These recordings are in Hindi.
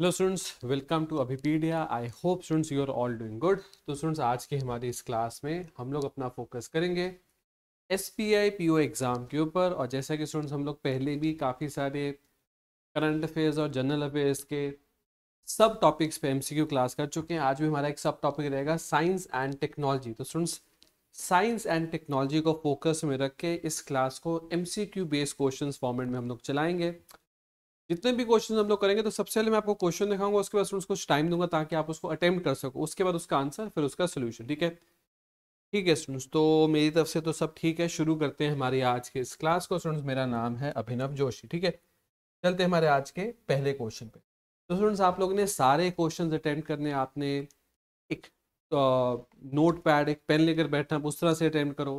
hello students welcome to Abhipedia I hope students you are all doing good तो स्टूडेंट्स आज की हमारी इस क्लास में हम लोग अपना फोकस करेंगे S P I P O exam के ऊपर और जैसा कि स्टूडेंट्स हम लोग पहले भी काफ़ी सारे करंट अफेयर्स और जनरल अफेयर्स के सब टॉपिक्स पे एमसीक्यू क्लास कर चुके हैं आज भी हमारा एक सब टॉपिक रहेगा साइंस एंड टेक्नोलॉजी तो स्टूडेंट्स साइंस एंड टेक्नोलॉजी को फोकस में रख के इस क्लास को क्यू बेस्ड क्वेश्चन फॉर्मेट में हम लोग चलाएंगे जितने भी क्वेश्चन हम लोग करेंगे तो सबसे पहले मैं आपको क्वेश्चन दिखाऊंगा उसके बाद उसको टाइम दूंगा ताकि आप उसको अटेम्प्ट कर सको उसके बाद उसका आंसर फिर उसका सोल्यूशन ठीक है ठीक है स्टूडेंट्स तो मेरी तरफ से तो सब ठीक है शुरू करते हैं हमारे आज के इस क्लास को स्टूडेंट्स मेरा नाम है अभिनव जोशी ठीक है चलते हैं हमारे आज के पहले क्वेश्चन पे तो स्टूडेंट्स आप लोगों ने सारे क्वेश्चन अटेम्प्ट करने आपने एक नोट पैड एक पेन लेकर बैठना उस तरह से अटेम्प्ट करो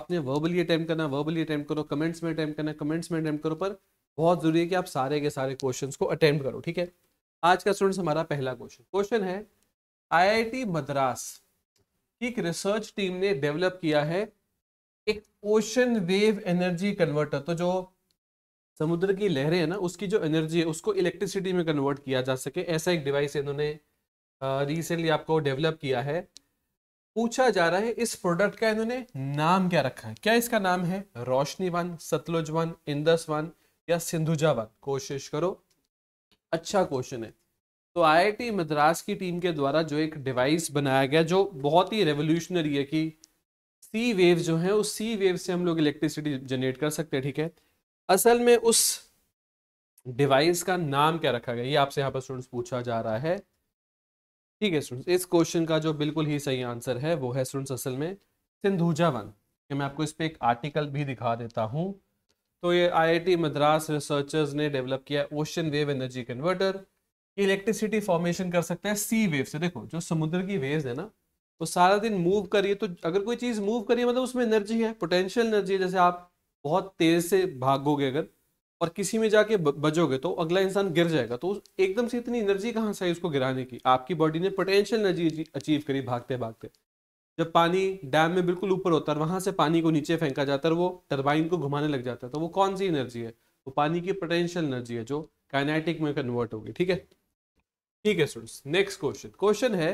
आपने वर्बली अटेम्प्ट करना वर्बली अटेम्प्ट करो कमेंट्स में अटेम्प्ट करना कमेंट्स में अटेम्प्ट करो पर बहुत जरूरी है कि आप सारे के सारे क्वेश्चन को अटेम्प्ट करो ठीक है आज का स्टूडेंट्स हमारा पहला क्वेश्चन क्वेश्चन है आई मद्रास की एक रिसर्च टीम ने डेवलप किया है एक ओशन वेव एनर्जी कन्वर्टर तो जो समुद्र की लहरें हैं ना उसकी जो एनर्जी है उसको इलेक्ट्रिसिटी में कन्वर्ट किया जा सके ऐसा एक डिवाइस इन्होंने रिसेंटली आपको डेवलप किया है पूछा जा रहा है इस प्रोडक्ट का इन्होंने नाम क्या रखा है क्या इसका नाम है Roshni one Sutlej one Indus one या सिंधुजा वक्त कोशिश करो अच्छा क्वेश्चन है तो आईआईटी मद्रास की टीम के द्वारा जो एक डिवाइस बनाया गया जो बहुत ही रेवोल्यूशनरी है कि सी वेव जो है उस सी वेव से हम लोग इलेक्ट्रिसिटी जनरेट कर सकते हैं ठीक है असल में उस डिवाइस का नाम क्या रखा गया ये आपसे यहाँ पर स्टूडेंट्स पूछा जा रहा है ठीक है स्टूडेंट्स इस क्वेश्चन का जो बिल्कुल ही सही आंसर है वो है स्टूडेंट्स असल में सिंधुजा वन मैं आपको इस पर एक आर्टिकल भी दिखा देता हूँ तो ये आईआईटी मद्रास रिसर्चर्स ने डेवलप किया ocean wave energy converter electricity formation कर सकता है सी वेव से देखो जो समुद्र की वेव है ना वो सारा दिन मूव करिए तो अगर कोई चीज़ मूव करिए मतलब उसमें एनर्जी है पोटेंशियल एनर्जी है जैसे आप बहुत तेज से भागोगे अगर और किसी में जाके बजोगे तो अगला इंसान गिर जाएगा तो एकदम से इतनी एनर्जी कहाँ से आई उसको गिराने की आपकी बॉडी ने पोटेंशियल एनर्जी अचीव करी भागते भागते जब पानी डैम में बिल्कुल ऊपर होता है वहां से पानी को नीचे फेंका जाता है वो टर्बाइन को घुमाने लग जाता है तो वो कौन सी एनर्जी है वो पानी की पोटेंशियल एनर्जी है जो काइनेटिक में कन्वर्ट होगी ठीक है ठीक है स्टूडेंट्स नेक्स्ट क्वेश्चन क्वेश्चन है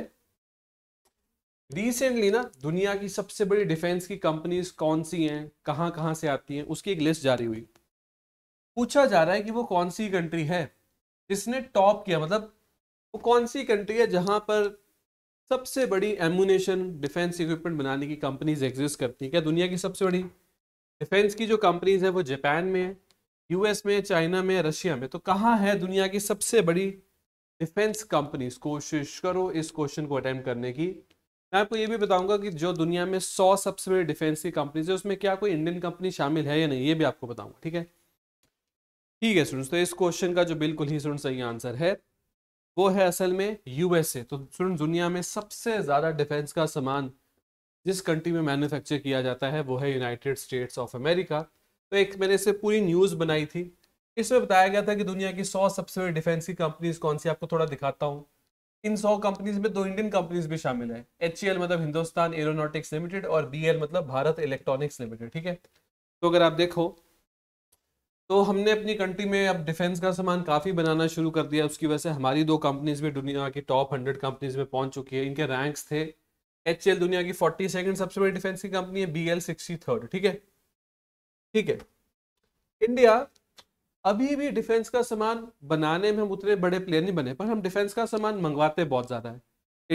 रिसेंटली ना दुनिया की सबसे बड़ी डिफेंस की कंपनीज कौन सी हैं कहाँ कहाँ से आती हैं उसकी एक लिस्ट जारी हुई पूछा जा रहा है कि वो कौन सी कंट्री है जिसने टॉप किया मतलब वो कौन सी कंट्री है जहां पर सबसे बड़ी एमुनेशन डिफेंस इक्विपमेंट बनाने की कंपनीज एग्जिस्ट करती है क्या दुनिया की सबसे बड़ी डिफेंस की जो कंपनीज है वो जापान में है यूएस में चाइना में रशिया में तो कहाँ है दुनिया की सबसे बड़ी डिफेंस कंपनीज कोशिश करो इस क्वेश्चन को अटैम्प्ट करने की मैं आपको ये भी बताऊंगा कि जो दुनिया में सौ सबसे बड़ी डिफेंस की कंपनीज है उसमें क्या कोई इंडियन कंपनी शामिल है या नहीं ये भी आपको बताऊंगा ठीक है ठीक है स्टूडेंट्स तो इस क्वेश्चन का जो बिल्कुल ही स्टूडेंट सही आंसर है वो है असल में यूएसए तो स्टूडेंट दुनिया में सबसे ज़्यादा डिफेंस का सामान जिस कंट्री में मैन्युफैक्चर किया जाता है वो है यूनाइटेड स्टेट्स ऑफ अमेरिका तो एक मैंने इसे पूरी न्यूज़ बनाई थी इसमें बताया गया था कि दुनिया की सौ सबसे बड़ी डिफेंस की कंपनीज कौन सी आपको थोड़ा दिखाता हूँ इन सौ कंपनीज में दो इंडियन कंपनीज भी शामिल है एच मतलब हिंदुस्तान एरोनॉटिक्स लिमिटेड और बी मतलब भारत इलेक्ट्रॉनिक्स लिमिटेड ठीक है तो अगर आप देखो तो हमने अपनी कंट्री में अब डिफेंस का सामान काफ़ी बनाना शुरू कर दिया उसकी वजह से हमारी दो कंपनीज भी दुनिया की टॉप हंड्रेड कंपनीज में पहुंच चुकी है इनके रैंक्स थे एच दुनिया की फोर्टी सेकेंड सबसे बड़ी डिफेंस की कंपनी है बी एल सिक्सटी थर्ड ठीक है ठीक है इंडिया अभी भी डिफेंस का सामान बनाने में हम उतने बड़े प्लेयर नहीं बने पर हम डिफेंस का सामान मंगवाते बहुत ज़्यादा है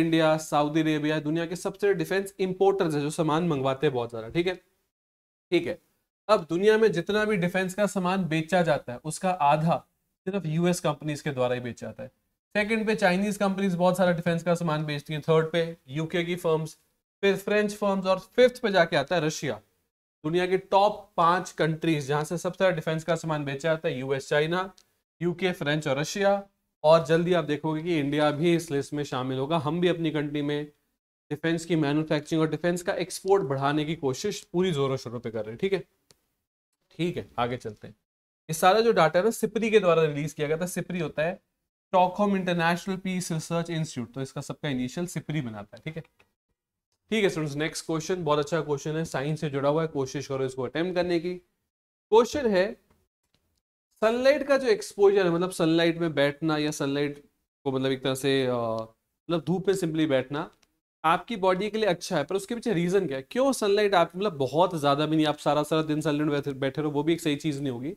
इंडिया सऊदी अरेबिया दुनिया के सबसे डिफेंस इंपोर्टर्स है जो सामान मंगवाते बहुत ज़्यादा ठीक है ठीक है अब दुनिया में जितना भी डिफेंस का सामान बेचा जाता है उसका आधा सिर्फ यूएस कंपनीज के द्वारा ही बेचा जाता है सेकंड पे चाइनीज कंपनीज बहुत सारा डिफेंस का सामान बेचती हैं थर्ड पे यूके की फर्म्स फिर फ्रेंच फर्म्स और फिफ्थ पे जाके आता है रशिया दुनिया की टॉप पांच कंट्रीज जहां से सबसे ज्यादा डिफेंस का सामान बेचा जाता है यूएस चाइना यूके फ्रेंच और रशिया और जल्दी आप देखोगे कि इंडिया भी इस लिस्ट में शामिल होगा हम भी अपनी कंट्री में डिफेंस की मैन्युफैक्चरिंग और डिफेंस का एक्सपोर्ट बढ़ाने की कोशिश पूरी जोरों शोरों पे कर रहे हैं ठीक है ठीक है आगे चलते हैं ये सारा जो डाटा है ना सिपरी के द्वारा रिलीज किया गया था सिपरी होता है Stockholm International Peace Research Institute तो इसका सबका इनिशियल सिपरी बनाता है ठीक है ठीक है स्टूडेंट्स नेक्स्ट क्वेश्चन बहुत अच्छा क्वेश्चन है साइंस से जुड़ा हुआ है कोशिश करो इसको अटेम्प्ट करने की क्वेश्चन है सनलाइट का जो एक्सपोजर है मतलब सनलाइट में बैठना या सनलाइट को मतलब एक तरह से मतलब धूप में सिंपली बैठना आपकी बॉडी के लिए अच्छा है पर उसके पीछे रीजन क्या है क्यों सनलाइट आप मतलब बहुत ज्यादा भी नहीं आप सारा सारा दिन सनलाइट बैठे रहो वो भी एक सही चीज नहीं होगी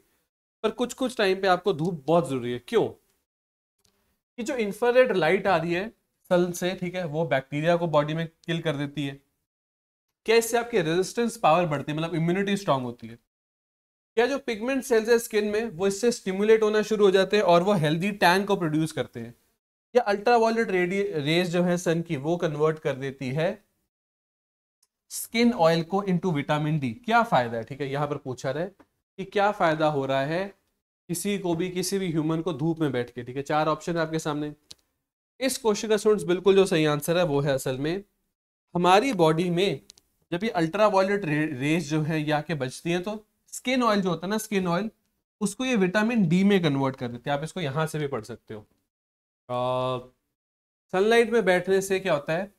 पर कुछ कुछ टाइम पे आपको धूप बहुत जरूरी है क्यों कि जो इंफ्रारेड लाइट आ रही है सन से ठीक है वो बैक्टीरिया को बॉडी में किल कर देती है क्या इससे आपकी रेजिस्टेंस पावर बढ़ती है मतलब इम्यूनिटी स्ट्रांग होती है क्या जो पिगमेंट सेल्स है स्किन में वो इससे स्टिमुलेट होना शुरू हो जाते हैं और वो हेल्दी टैन को प्रोड्यूस करते हैं या अल्ट्रा वायलेट रेज जो है सन की वो कन्वर्ट कर देती है स्किन ऑयल को इनटू विटामिन डी क्या फायदा है ठीक है यहाँ पर पूछा रहे कि क्या फायदा हो रहा है किसी को भी किसी भी ह्यूमन को धूप में बैठ के ठीक है चार ऑप्शन है आपके सामने इस क्वेश्चन का स्टूडेंट्स बिल्कुल जो सही आंसर है वो है असल में हमारी बॉडी में जब ये अल्ट्रा वायलेट रेज जो है ये आके बचती है तो स्किन ऑयल जो होता है ना स्किन ऑयल उसको ये विटामिन डी में कन्वर्ट कर देते हैं आप इसको यहां से भी पढ़ सकते हो सनलाइट में बैठने से क्या होता है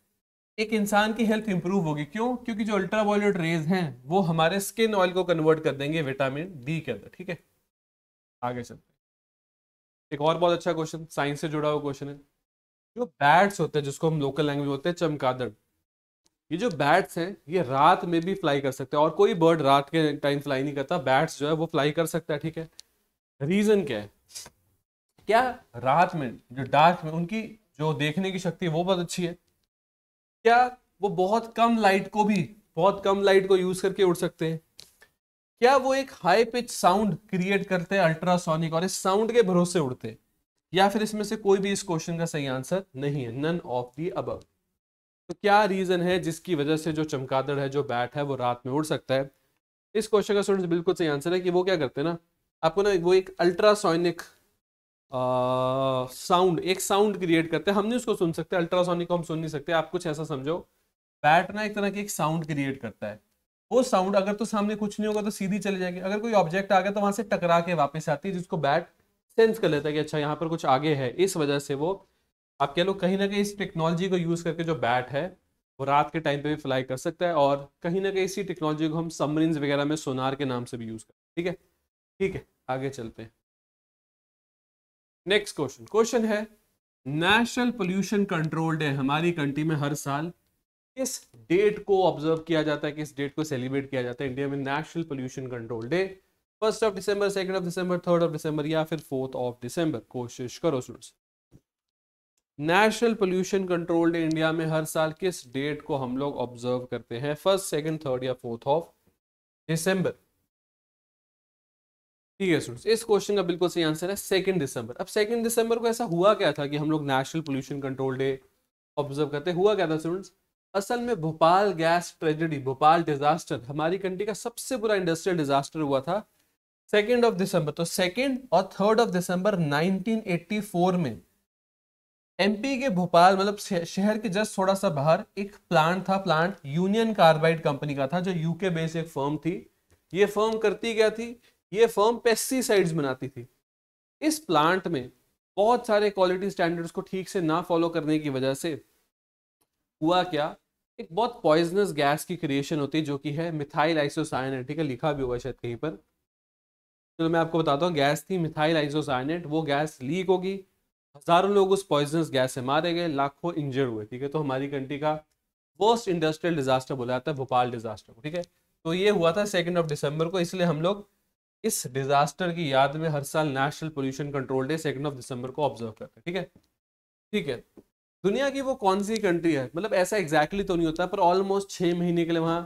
एक इंसान की हेल्थ इंप्रूव होगी क्यों क्योंकि जो अल्ट्रा वायलेट रेज हैं वो हमारे स्किन ऑयल को कन्वर्ट कर देंगे विटामिन डी के अंदर ठीक है आगे चलते एक और बहुत अच्छा क्वेश्चन साइंस से जुड़ा हुआ क्वेश्चन है जो बैट्स होते हैं जिसको हम लोकल लैंग्वेज होते हैं चमकादड़ ये जो बैट्स हैं ये रात में भी फ्लाई कर सकते हैं और कोई बर्ड रात के टाइम फ्लाई नहीं करता बैट्स जो है वो फ्लाई कर सकता है ठीक है रीज़न क्या है क्या रात में जो डार्क में उनकी जो देखने की शक्ति है वो बहुत अच्छी है क्या वो बहुत कम लाइट को भी बहुत कम लाइट को यूज करके उड़ सकते हैं क्या वो एक हाई पिच साउंड क्रिएट करते हैं अल्ट्रासोनिक और इस साउंड के भरोसे उड़ते हैं या फिर इसमें से कोई भी इस क्वेश्चन का सही आंसर नहीं है नन ऑफ दी अब तो क्या रीजन है जिसकी वजह से जो चमकादड़ है जो बैट है वो रात में उड़ सकता है इस क्वेश्चन का स्टूडेंट बिल्कुल सही आंसर है कि वो क्या करते हैं ना आपको ना वो एक अल्ट्रासोनिक साउंड एक साउंड क्रिएट करते हैं हम नहीं उसको सुन सकते अल्ट्रासोनिक को हम सुन नहीं सकते आप कुछ ऐसा समझो बैट ना एक तरह की एक साउंड क्रिएट करता है वो साउंड अगर तो सामने कुछ नहीं होगा तो सीधी चले जाएंगे अगर कोई ऑब्जेक्ट आ गया तो वहां से टकरा के वापस आती है जिसको बैट सेंस कर लेता है कि अच्छा यहाँ पर कुछ आगे है इस वजह से वो आप कह लो कहीं ना कहीं इस टेक्नोलॉजी को यूज करके जो बैट है वो रात के टाइम पे भी फ्लाई कर सकता है और कहीं ना कहीं इसी टेक्नोलॉजी को हम सबमरीन्स वगैरह में सोनार के नाम से भी यूज करते हैं ठीक है ठीक है आगे चलते हैं नेक्स्ट क्वेश्चन क्वेश्चन है नेशनल पोल्यूशन कंट्रोल डे हमारी कंट्री में हर साल किस डेट को ऑब्जर्व किया जाता है किस डेट को सेलिब्रेट किया जाता है इंडिया में national pollution control day first of December second of December third of December या फिर फोर्थ ऑफ दिसंबर कोशिश करो students national pollution control day India में हर साल किस डेट को हम लोग ऑब्जर्व करते हैं फर्स्ट सेकेंड थर्ड या फोर्थ ऑफ दिसंबर ठीक है स्टूडेंट्स इस क्वेश्चन का बिल्कुल सही आंसर है सेकेंड दिसंबर अब सेकेंड दिसंबर को ऐसा हुआ क्या था कि हम लोग national pollution control day observe करते हुआ क्या था स्टूडेंट्स असल में Bhopal gas tragedy Bhopal disaster हमारी कंट्री का सबसे बुरा इंडस्ट्रियल डिजास्टर हुआ था सेकेंड ऑफ दिसंबर तो सेकेंड और थर्ड ऑफ दिसंबर नाइनटीन में एमपी के भोपाल मतलब शहर के जस्ट थोड़ा सा बाहर एक प्लांट था प्लांट यूनियन कार्बाइड कंपनी का था जो यूके बेस्ड एक फर्म थी ये फर्म करती क्या थी ये फर्म पेस्टिसाइड्स बनाती थी इस प्लांट में बहुत सारे क्वालिटी स्टैंडर्ड्स को ठीक से ना फॉलो करने की वजह से हुआ क्या एक बहुत पॉइजनस गैस की क्रिएशन होती है जो कि है मिथाइल आइसोसाइनेट ठीक है लिखा भी हुआ शायद कहीं पर चलो तो मैं आपको बताता हूँ गैस थी मिथाइल आइसोसाइनेट वो गैस लीक होगी हजारों लोग उस पॉइजनस गैस से मारे गए लाखों इंजर्ड हुए ठीक है तो हमारी कंट्री का वर्स्ट इंडस्ट्रियल डिजास्टर बोला जाता है भोपाल डिजास्टर को ठीक है तो ये हुआ था सेकेंड ऑफ दिसंबर को इसलिए हम लोग इस डिजास्टर की याद में हर साल national pollution control day second of December को ऑब्जर्व करते हैं ठीक है ठीक है दुनिया की वो कौन सी कंट्री है मतलब ऐसा एग्जैक्टली exactly तो नहीं होता पर ऑलमोस्ट छः महीने के लिए वहाँ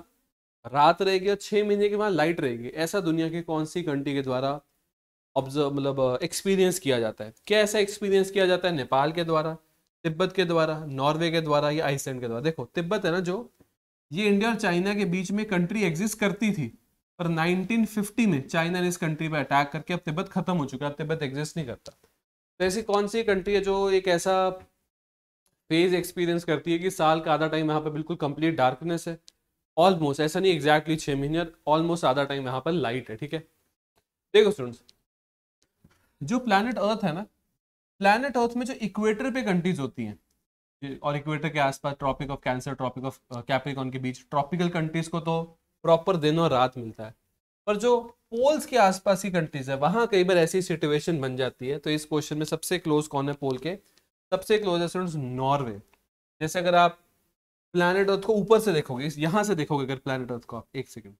रात रहेगी और छः महीने के वहाँ लाइट रहेगी ऐसा दुनिया की कौन सी कंट्री के द्वारा ऑब्जर्व मतलब एक्सपीरियंस किया जाता है क्या ऐसा एक्सपीरियंस किया जाता है नेपाल के द्वारा तिब्बत के द्वारा नॉर्वे के द्वारा या आइसलैंड के द्वारा देखो तिब्बत है ना जो ये इंडिया और चाइना के बीच में कंट्री एग्जिस्ट करती थी पर 1950 में चाइना ने इस कंट्री पर अटैक करके अब तिब्बत खत्म हो चुका है तिब्बत एग्जिस्ट नहीं करता तो ऐसी कौन सी कंट्री है जो एक ऐसा फेज एक्सपीरियंस करती है कि साल का आधा टाइम यहाँ पर बिल्कुल कंप्लीट डार्कनेस है ऑलमोस्ट ऐसा नहीं एग्जैक्टली छः महीने ऑलमोस्ट आधा टाइम यहाँ पर लाइट है ठीक है देखो स्टूडेंट्स जो प्लानट अर्थ है ना प्लानट अर्थ में जो इक्वेटर पे कंट्रीज होती हैं और इक्वेटर के आसपास tropic of cancer tropic of Capricorn के बीच ट्रॉपिकल कंट्रीज को तो प्रॉपर दिन और रात मिलता है पर जो पोल्स के आसपास की कंट्रीज है वहाँ कई बार ऐसी सिचुएशन बन जाती है तो इस क्वेश्चन में सबसे क्लोज कौन है पोल के सबसे क्लोज है स्टूडेंट्स नॉर्वे जैसे अगर आप प्लानट अर्थ को ऊपर से देखोगे यहाँ से देखोगे अगर प्लानट अर्थ को आप एक सेकेंड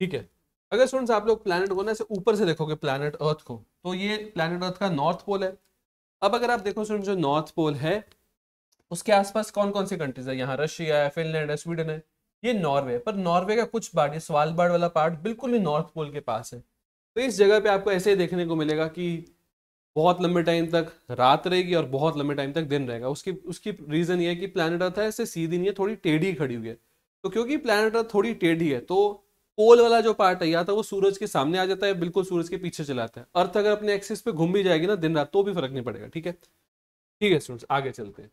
ठीक है अगर स्टूडेंट्स आप लोग प्लानट को ना ऐसे ऊपर से देखोगे प्लानट अर्थ को तो ये प्लानट अर्थ का नॉर्थ पोल है अब अगर आप देखो स्टूडेंट जो नॉर्थ पोल है उसके आसपास कौन कौन सी कंट्रीज है यहाँ रशिया है फिनलैंड है स्वीडन है ये नॉर्वे पर नॉर्वे का कुछ पार्ट ये स्वालबार्ड वाला पार्ट बिल्कुल ही नॉर्थ पोल के पास है तो इस जगह पे आपको ऐसे ही देखने को मिलेगा कि बहुत लंबे टाइम तक रात रहेगी और बहुत लंबे टाइम तक दिन रहेगा उसकी उसकी रीज़न ये है कि प्लानट अर्थ है ऐसे सीधी नहीं है थोड़ी टेढ़ी खड़ी हुई है तो क्योंकि प्लानट अर्थ थोड़ी टेढ़ी है तो पोल वाला जो पार्ट है या तो वो सूरज के सामने आ जाता है बिल्कुल सूरज के पीछे चलाता है अर्थ अगर अपने एक्सिस पे घूम भी जाएगी ना दिन रात तो भी फर्क नहीं पड़ेगा ठीक है ठीक है स्टूडेंट्स आगे चलते हैं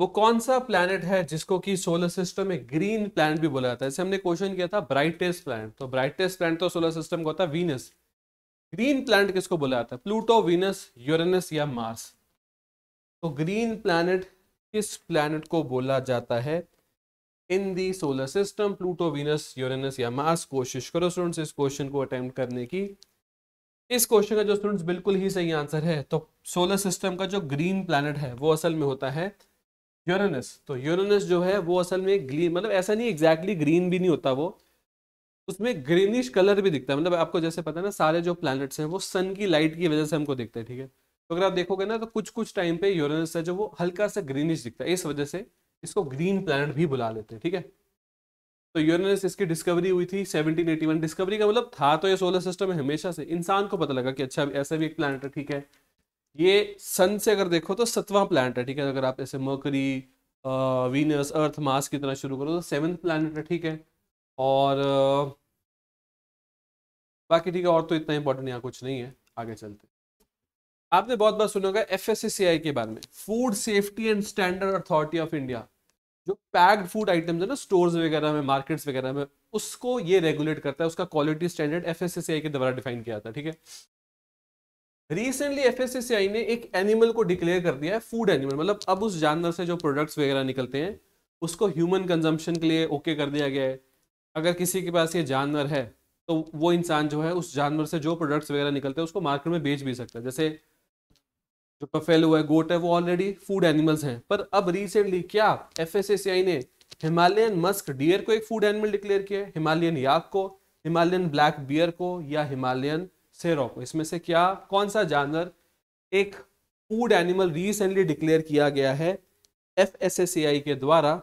वो कौन सा प्लैनेट है जिसको कि सोलर सिस्टम में ग्रीन प्लैनेट भी बोला जाता है जैसे हमने क्वेश्चन किया था ब्राइटेस्ट प्लैनेट तो ब्राइटेस्ट प्लैनेट तो सोलर सिस्टम का होता है वीनस ग्रीन प्लैनेट किसको बोला जाता है प्लूटो वीनस यूरेनस या मार्स तो ग्रीन प्लैनेट किस प्लैनेट को बोला जाता है in the solar system Pluto Venus Uranus या मास कोशिश करो स्टूडेंट्स इस क्वेश्चन को अटेम्प्ट करने की इस क्वेश्चन का जो स्टूडेंट्स बिल्कुल ही सही आंसर है तो सोलर सिस्टम का जो ग्रीन प्लानट है वो असल में होता है यूरेनस तो यूरेनस जो है वो असल में ग्रीन मतलब ऐसा नहीं एग्जैक्टली exactly ग्रीन भी नहीं होता वो उसमें ग्रीनिश कलर भी दिखता है मतलब आपको जैसे पता है ना सारे जो प्लैनेट्स हैं वो सन की लाइट की वजह से हमको दिखते हैं ठीक है तो अगर आप देखोगे ना तो कुछ कुछ टाइम पे यूरेनस है जो वो हल्का सा ग्रीनिश दिखता है इस वजह से इसको ग्रीन प्लैनेट भी बुला लेते हैं ठीक है तो यूरेनस इसकी डिस्कवरी हुई थी 1781 डिस्कवरी का मतलब था तो ये सोलर सिस्टम है हमेशा से इंसान को पता लगा कि अच्छा ऐसा भी एक प्लानट है ठीक है ये सन से अगर देखो तो सतवां प्लानट है ठीक है अगर आप ऐसे मकरी वीनस अर्थ मास की तरह शुरू करो तो सेवन्थ प्लानट है ठीक है और बाकी ठीक है और तो इतना इंपॉर्टेंट यहाँ कुछ नहीं है आगे चलते आपने बहुत बार सुना होगा एफ के बारे में food safety and standard authority of India जो पैक्ड फूड आइटम्स है ना स्टोर्स वगैरह में मार्केट्स वगैरह में उसको ये रेगुलेट करता है उसका क्वालिटी स्टैंडर्ड एफ के द्वारा डिफाइन किया जाता है ठीक है रिसेंटली एफ ने एक एनिमल को डिक्लेयर कर दिया है फूड एनिमल मतलब अब उस जानवर से जो प्रोडक्ट्स वगैरह निकलते हैं उसको ह्यूमन कंजम्पशन के लिए ओके कर दिया गया है अगर किसी के पास ये जानवर है तो वो इंसान जो है उस जानवर से जो प्रोडक्ट्स वगैरह निकलते हैं उसको मार्केट में बेच भी सकता है जैसे जो बफेलो है गोट है वो ऑलरेडी फूड एनिमल्स हैं पर अब रिसेंटली क्या एफ ने हिमालयन मस्क डियर को एक फूड एनिमल डिक्लेयर किया है हिमालयन याक को हिमालयन ब्लैक बियर को या हिमालयन सेरो को इसमें से क्या कौन सा जानवर एक फूड एनिमल रिसेंटली डिक्लेयर किया गया है एफ के द्वारा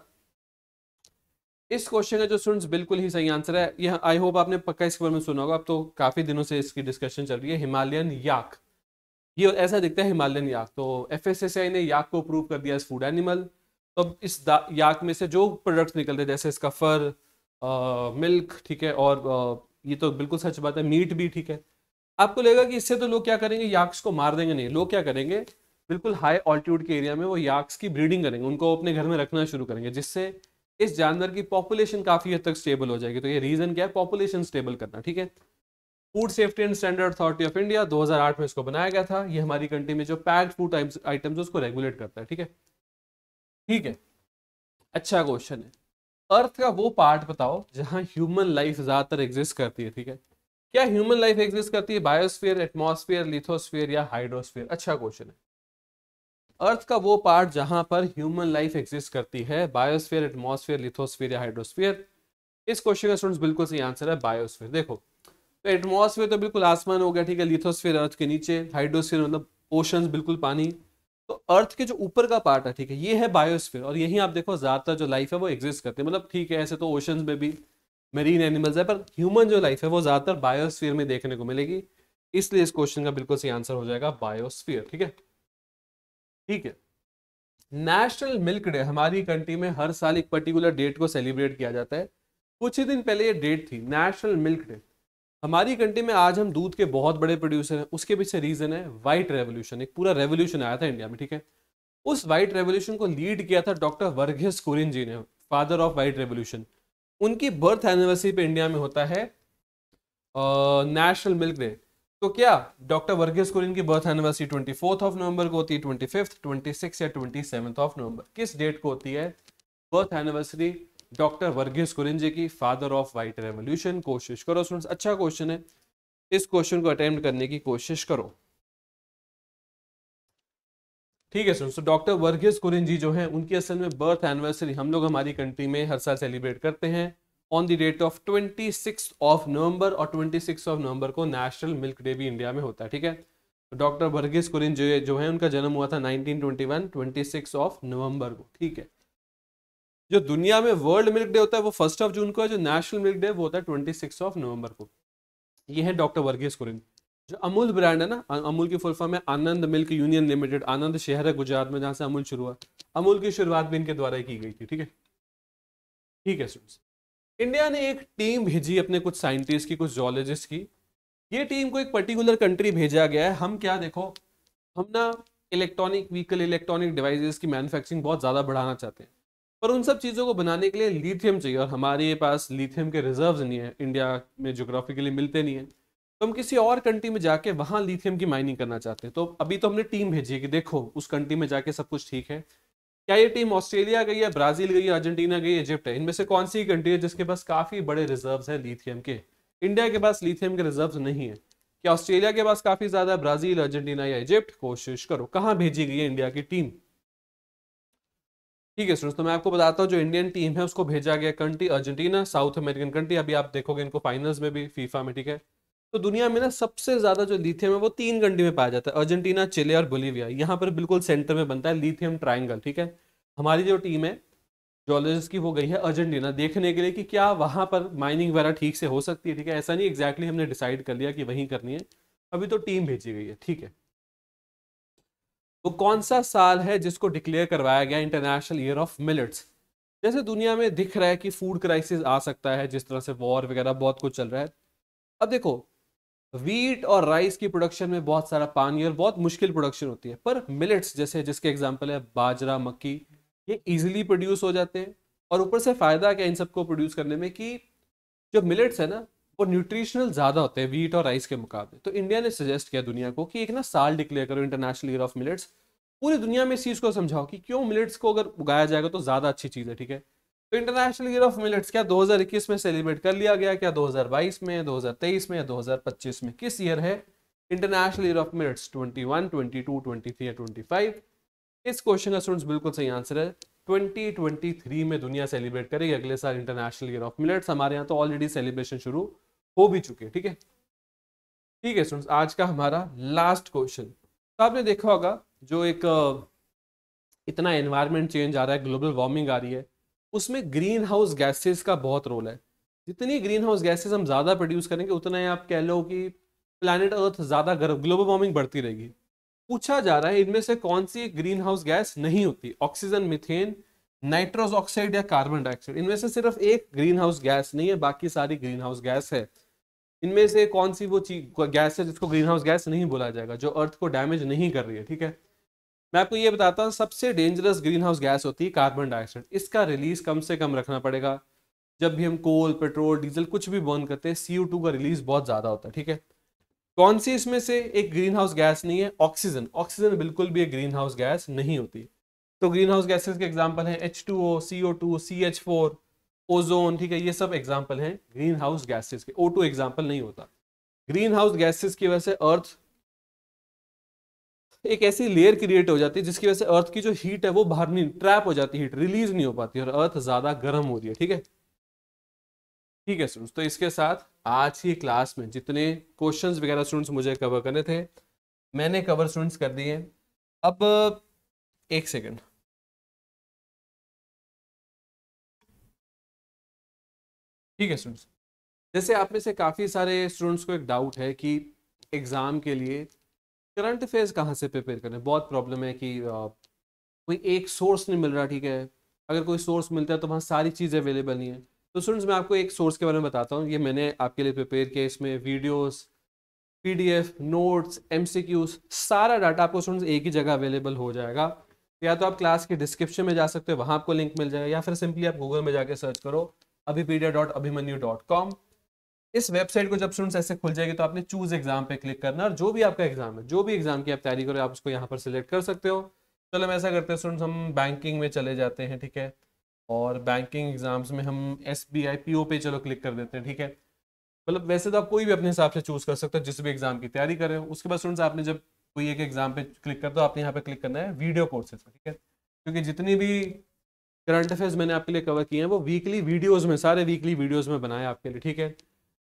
इस क्वेश्चन का जो स्टूडेंट्स बिल्कुल ही सही आंसर है यह आई होप आपने पक्का इसके बारे में सुना होगा अब तो काफी दिनों से इसकी डिस्कशन चल रही है हिमालयन याक ये ऐसा दिखता है हिमालयन याक तो एफ ने याक को अप्रूव कर दिया एज फूड एनिमल तो अब इस याक में से जो प्रोडक्ट्स निकलते हैं जैसे इसका फर आ, मिल्क ठीक है और आ, ये तो बिल्कुल सच बात है मीट भी ठीक है आपको लगेगा कि इससे तो लोग क्या करेंगे याक्स को मार देंगे नहीं लोग क्या करेंगे बिल्कुल हाई ऑल्टीट्यूड के एरिया में वो याक्स की ब्रीडिंग करेंगे उनको अपने घर में रखना शुरू करेंगे जिससे इस जानवर की पॉपुलेशन काफ़ी हद तक स्टेबल हो जाएगी तो ये रीज़न क्या है पॉपुलेशन स्टेबल करना ठीक है food safety and standard authority of India 2008 में इसको बनाया गया था ये हमारी कंट्री में जो पैक्ड फूड आइटम्स उसको रेगुलेट करता है ठीक है ठीक है अच्छा क्वेश्चन है अर्थ का वो पार्ट बताओ जहाँ ह्यूमन लाइफ ज़्यादातर एग्जिस्ट करती है ठीक है क्या ह्यूमन लाइफ एग्जिस्ट करती है बायोस्फीयर एटमोसफियर लिथोस्फियर या हाइड्रोस्फियर अच्छा क्वेश्चन है अर्थ का वो पार्ट जहां पर ह्यूमन लाइफ एग्जिस्ट करती है बायोस्फीयर एटमोसफियर लिथोस्फियर या हाइड्रोस्फियर इस क्वेश्चन का स्टूडेंट्स बिल्कुल सही आंसर है बायोस्फीयर देखो तो एटमोसफेयर तो बिल्कुल आसमान हो गया ठीक है लिथोस्फेयर अर्थ के नीचे हाइड्रोस्फेयर मतलब ओशन बिल्कुल पानी तो अर्थ के जो ऊपर का पार्ट है ठीक है ये है बायोस्फेयर और यही आप देखो ज़्यादातर जो लाइफ है वो एग्जिस्ट करते हैं मतलब ठीक है ऐसे तो ओशन में भी मेरीन एनिमल्स है पर ह्यूमन जो लाइफ है वो ज़्यादातर बायोस्फीयर में देखने को मिलेगी इसलिए इस क्वेश्चन का बिल्कुल सही आंसर हो जाएगा बायोस्फीयर ठीक है ठीक है नेशनल मिल्क डे हमारी कंट्री में हर साल एक पर्टिकुलर डेट को सेलिब्रेट किया जाता है कुछ ही दिन पहले ये डेट थी नेशनल मिल्क डे हमारी कंट्री में आज हम दूध के बहुत बड़े प्रोड्यूसर हैं उसके पीछे रीज़न है वाइट रेवोल्यूशन एक पूरा रेवोल्यूशन आया था इंडिया में ठीक है उस वाइट रेवोल्यूशन को लीड किया था डॉक्टर वर्गेस कुरिन जी ने फादर ऑफ वाइट रेवोल्यूशन उनकी बर्थ एनिवर्सरी पे इंडिया में होता है नेशनल मिल्क डे तो क्या डॉक्टर वर्गेस कुरिन की birth anniversary twenty fourth of November को होती है ट्वेंटी फिफ्थ ट्वेंटी या ट्वेंटी ऑफ नवंबर किस डेट को होती है birth anniversary doctor Verghese Kurien की फादर ऑफ वाइट रेवोल्यूशन कोशिश करो स्टूडेंट्स अच्छा क्वेश्चन है इस क्वेश्चन को अटेम्प्ट करने की कोशिश करो ठीक है स्टूडेंट्स तो डॉक्टर वर्गीस कुरिंजी जो है उनकी असल में बर्थ एनिवर्सरी हम लोग हमारी कंट्री में हर साल सेलिब्रेट करते हैं on the date of twenty of November और ट्वेंटी ऑफ नवंबर को नेशनल मिल्क डे भी इंडिया में होता है ठीक है तो डॉक्टर वर्गीस कुरिंजी जो है उनका जन्म हुआ था नाइनटीन ट्वेंटी ऑफ नवंबर को ठीक है जो दुनिया में वर्ल्ड मिल्क डे होता है वो फर्स्ट ऑफ जून को है जो नेशनल मिल्क डे वो होता है ट्वेंटी सिक्स ऑफ नवंबर को ये है डॉक्टर वर्गीस कुरिन जो अमूल ब्रांड है ना अमूल की फुल फॉर्म है Anand milk union limited Anand शहर है गुजरात में जहाँ से अमूल शुरू हुआ अमूल की शुरुआत भी इनके द्वारा ही की गई थी ठीक है ठीक है स्टूडेंट्स इंडिया ने एक टीम भेजी अपने कुछ साइंटिस्ट की कुछ जोलॉजिस्ट की ये टीम को एक पर्टिकुलर कंट्री भेजा गया है हम क्या देखो हम ना इलेक्ट्रॉनिक व्हीकल इलेक्ट्रॉनिक डिवाइसेस की मैन्युफैक्चरिंग बहुत ज़्यादा बढ़ाना चाहते हैं पर उन सब चीज़ों को बनाने के लिए लिथियम चाहिए और हमारे पास लिथियम के रिजर्व्स नहीं है इंडिया में जोग्राफिकली मिलते नहीं है तो हम किसी और कंट्री में जाके वहाँ लिथियम की माइनिंग करना चाहते हैं तो अभी तो हमने टीम भेजी है कि देखो उस कंट्री में जाके सब कुछ ठीक है क्या ये टीम ऑस्ट्रेलिया गई है ब्राजील गई है अर्जेंटीना गई है इजिप्ट है इनमें से कौन सी कंट्री है जिसके पास काफ़ी बड़े रिजर्व हैं लिथियम के इंडिया के पास लिथियम के रिजर्व नहीं है क्या ऑस्ट्रेलिया के पास काफ़ी ज़्यादा ब्राजील अर्जेंटीना या इजिप्ट कोशिश करो कहाँ भेजी गई है इंडिया की टीम ठीक है स्टूडेंट्स तो मैं आपको बताता हूँ जो इंडियन टीम है उसको भेजा गया country Argentina south American country अभी आप देखोगे इनको फाइनल्स में भी फीफा में ठीक है तो दुनिया में ना सबसे ज्यादा जो लिथियम है वो तीन कंट्री में पाया जाता है अर्जेंटीना चिले और बोलीविया यहाँ पर बिल्कुल सेंटर में बनता है लिथियम ट्राइंगल ठीक है हमारी जो टीम है जोलॉजिस्ट की वो गई है अर्जेंटीना देखने के लिए कि क्या वहाँ पर माइनिंग वगैरह ठीक से हो सकती है ठीक है ऐसा नहीं एग्जैक्टली exactly हमने डिसाइड कर लिया कि वहीं करनी है अभी तो टीम भेजी गई है ठीक है वो तो कौन सा साल है जिसको डिक्लेयर करवाया गया इंटरनेशनल ईयर ऑफ मिलेट्स जैसे दुनिया में दिख रहा है कि फूड क्राइसिस आ सकता है जिस तरह से वॉर वगैरह बहुत कुछ चल रहा है अब देखो वीट और राइस की प्रोडक्शन में बहुत सारा पानी और बहुत मुश्किल प्रोडक्शन होती है पर मिलेट्स जैसे जिसके एग्जाम्पल है बाजरा मक्की ये इजिली प्रोड्यूस हो जाते हैं और ऊपर से फ़ायदा क्या इन सबको प्रोड्यूस करने में कि जो मिलेट्स है ना वो न्यूट्रिशनल ज़्यादा होते हैं वीट और राइस के मुकाबले तो इंडिया ने सजेस्ट किया दुनिया को कि एक ना साल डिक्लेयर करो इंटरनेशनल ईयर ऑफ मिलेट्स पूरी दुनिया में इस चीज़ को समझाओ कि क्यों मिलेट्स को अगर उगाया जाएगा तो ज़्यादा अच्छी चीज़ है ठीक है तो इंटरनेशनल ईयर ऑफ मिलेट्स क्या दो में सेलिब्रेट कर लिया गया क्या दो में दो में दो में किस ईयर है international year of millets twenty one twenty two twenty इस क्वेश्चन का स्टूडेंट्स बिल्कुल सही आंसर है 2023 में दुनिया सेलिब्रेट करेगी अगले साल इंटरनेशनल ईयर ऑफ मिलेट्स हमारे यहाँ तो ऑलरेडी सेलिब्रेशन शुरू हो भी चुके ठीक है ठीक है स्टूडेंट्स आज का हमारा लास्ट क्वेश्चन तो आपने देखा होगा जो एक इतना एनवायरनमेंट चेंज आ रहा है ग्लोबल वार्मिंग आ रही है उसमें ग्रीन हाउस गैसेज का बहुत रोल है जितनी ग्रीन हाउस गैसेज हम ज़्यादा प्रोड्यूस करेंगे उतना ही आप कह लो कि प्लानट अर्थ ज़्यादा ग्लोबल वार्मिंग बढ़ती रहेगी पूछा जा रहा है इनमें से कौन सी ग्रीन हाउस गैस नहीं होती ऑक्सीजन मिथेन नाइट्रोस ऑक्साइड या कार्बन डाइऑक्साइड इनमें से सिर्फ एक ग्रीन हाउस गैस नहीं है बाकी सारी ग्रीन हाउस गैस है इनमें से कौन सी वो चीज गैस है जिसको ग्रीन हाउस गैस नहीं बोला जाएगा जो अर्थ को डैमेज नहीं कर रही है ठीक है मैं आपको ये बताता हूँ सबसे डेंजरस ग्रीन हाउस गैस होती है कार्बन डाइऑक्साइड इसका रिलीज कम से कम रखना पड़ेगा जब भी हम कोल पेट्रोल डीजल कुछ भी बर्न करते हैं सी का रिलीज बहुत ज़्यादा होता है ठीक है कौन सी इसमें से एक ग्रीन हाउस गैस नहीं है ऑक्सीजन ऑक्सीजन बिल्कुल भी एक ग्रीन हाउस गैस नहीं होती तो ग्रीन हाउस गैसेज के एग्जाम्पल हैं H two O C O two C H four ozone ठीक है ये सब एग्जाम्पल हैं ग्रीन हाउस गैसेज के ओ टू एग्जाम्पल नहीं होता ग्रीन हाउस गैसेज की वजह से अर्थ एक ऐसी लेयर क्रिएट हो जाती है जिसकी वजह से अर्थ की जो हीट है वो बाहर नहीं ट्रैप हो जाती हीट रिलीज नहीं हो पाती और अर्थ ज़्यादा गर्म हो रही है ठीक है ठीक है स्टूडेंट्स तो इसके साथ आज की क्लास में जितने क्वेश्चन वगैरह स्टूडेंट्स मुझे कवर करने थे मैंने कवर स्टूडेंट्स कर दिए अब एक सेकेंड ठीक है स्टूडेंट्स जैसे आप में से काफ़ी सारे स्टूडेंट्स को एक डाउट है कि एग्ज़ाम के लिए करंट अफेयर्स कहाँ से प्रिपेयर करें बहुत प्रॉब्लम है कि कोई एक सोर्स नहीं मिल रहा ठीक है अगर कोई सोर्स मिलता है तो वहाँ सारी चीज़ें अवेलेबल नहीं है तो स्टूडेंट्स मैं आपको एक सोर्स के बारे में बताता हूँ ये मैंने आपके लिए प्रिपेयर किया इसमें वीडियोस पीडीएफ नोट्स एमसीक्यूज सारा डाटा आपको स्टूडेंट्स एक ही जगह अवेलेबल हो जाएगा या तो आप क्लास के डिस्क्रिप्शन में जा सकते हो वहाँ आपको लिंक मिल जाएगा या फिर सिंपली आप गूगल में जाकर सर्च करो Abhipedia dot Abhimanyu dot com इस वेबसाइट को जब स्टूडेंट्स ऐसे खुल जाएगी तो आपने चूज एग्जाम पे क्लिक करना और जो भी आपका एग्जाम है जो भी एग्जाम की आप तैयारी करो आप उसको यहाँ पर सिलेक्ट कर सकते हो चलो हम ऐसा करते हैं स्टूडेंट्स हम बैंकिंग में चले जाते हैं ठीक है और बैंकिंग एग्जाम्स में हम S B I P O पे चलो क्लिक कर देते हैं ठीक है मतलब वैसे तो आप कोई भी अपने हिसाब से चूज कर सकते हो जिस भी एग्जाम की तैयारी करें उसके बाद स्टूडेंट्स आपने जब कोई एक एग्जाम पे क्लिक कर दो आपने यहाँ पे क्लिक करना है वीडियो कोर्सेज पर ठीक है क्योंकि जितनी भी करंट अफेयर्स मैंने आपके लिए कवर किए हैं वो वीकली वीडियोस में सारे वीकली वीडियोस में बनाए आपके लिए ठीक है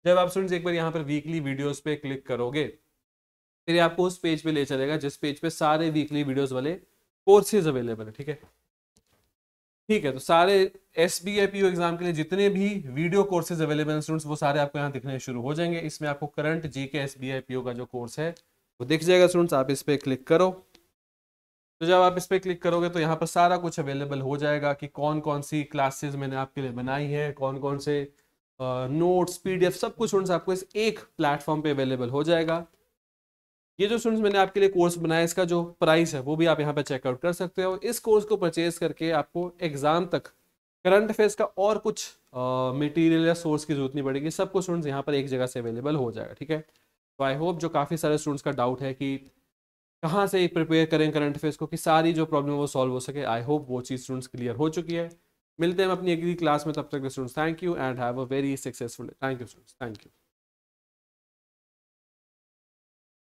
जब आप स्टूडेंट्स एक बार यहाँ पर वीकली वीडियोस पे क्लिक करोगे फिर आपको उस पेज पे ले चलेगा जिस पेज पे सारे वीकली वीडियोस वाले कोर्सेज अवेलेबल है ठीक है ठीक है तो सारे एस एग्जाम के लिए जितने भी वीडियो कोर्सेज अवेलेबल हैं स्टूडेंट्स वो सारे आपको यहाँ दिखने शुरू हो जाएंगे इसमें आपको करंट जी के का जो कोर्स है वो दिख जाएगा स्टूडेंट्स आप इस पर क्लिक करो तो जब आप इस पर क्लिक करोगे तो यहाँ पर सारा कुछ अवेलेबल हो जाएगा कि कौन कौन सी क्लासेस मैंने आपके लिए बनाई है कौन कौन से नोट्स पीडीएफ सब कुछ स्टूडेंट्स आपको इस एक प्लेटफॉर्म पे अवेलेबल हो जाएगा ये जो स्टूडेंट्स मैंने आपके लिए कोर्स बनाया इसका जो प्राइस है वो भी आप यहाँ पर चेकआउट कर सकते हो इस कोर्स को परचेज करके आपको एग्जाम तक करंट अफेयर्स का और कुछ मटेरियल या सोर्स की जरूरत नहीं पड़ेगी सब कुछ स्टूडेंट्स यहाँ पर एक जगह से अवेलेबल हो जाएगा ठीक है तो आई होप जो काफ़ी सारे स्टूडेंट्स का डाउट है कि कहाँ से प्रिपेयर करें करंट अफेयर्स को कि सारी जो प्रॉब्लम वो सॉल्व हो सके आई होप वो चीज़ स्टूडेंट्स क्लियर हो चुकी है मिलते हैं अपनी अगली क्लास में तब तक students thank you and have a very successful thank you students thank you